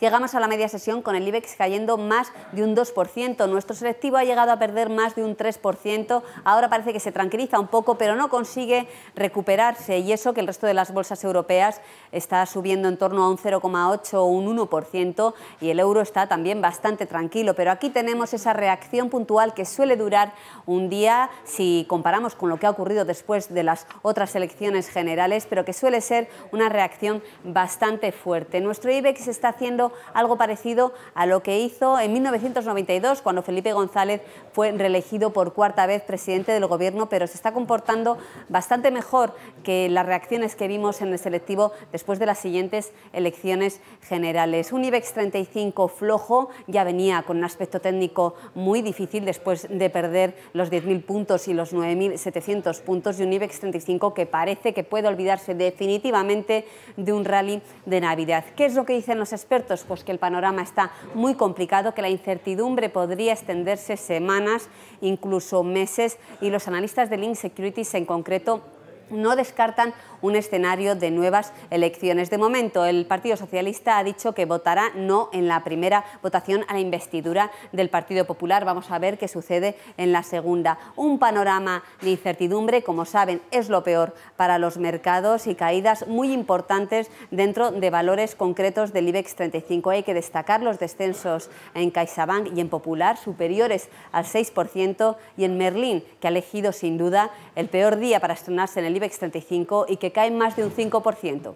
Llegamos a la media sesión con el IBEX cayendo más de un 2%. Nuestro selectivo ha llegado a perder más de un 3%. Ahora parece que se tranquiliza un poco, pero no consigue recuperarse. Y eso que el resto de las bolsas europeas está subiendo en torno a un 0,8 o un 1%. Y el euro está también bastante tranquilo. Pero aquí tenemos esa reacción puntual que suele durar un día si comparamos con lo que ha ocurrido después de las otras elecciones generales, pero que suele ser una reacción bastante fuerte. Nuestro IBEX está haciendo algo parecido a lo que hizo en 1992 cuando Felipe González fue reelegido por cuarta vez presidente del gobierno, pero se está comportando bastante mejor que las reacciones que vimos en el selectivo después de las siguientes elecciones generales. Un IBEX 35 flojo ya venía con un aspecto técnico muy difícil después de perder los 10.000 puntos y los 9.700 puntos y un IBEX 35 que parece que puede olvidarse definitivamente de un rally de Navidad. ¿Qué es lo que dicen los expertos? pues que el panorama está muy complicado, que la incertidumbre podría extenderse semanas, incluso meses, y los analistas de Link Securities en concreto no descartan un escenario de nuevas elecciones. De momento, el Partido Socialista ha dicho que votará no en la primera votación a la investidura del Partido Popular. Vamos a ver qué sucede en la segunda. Un panorama de incertidumbre, como saben, es lo peor para los mercados y caídas muy importantes dentro de valores concretos del IBEX 35. Hay que destacar los descensos en CaixaBank y en Popular, superiores al 6%, y en Merlín, que ha elegido sin duda el peor día para estrenarse en el IBEX IBEX 35 y que caen más de un 5%.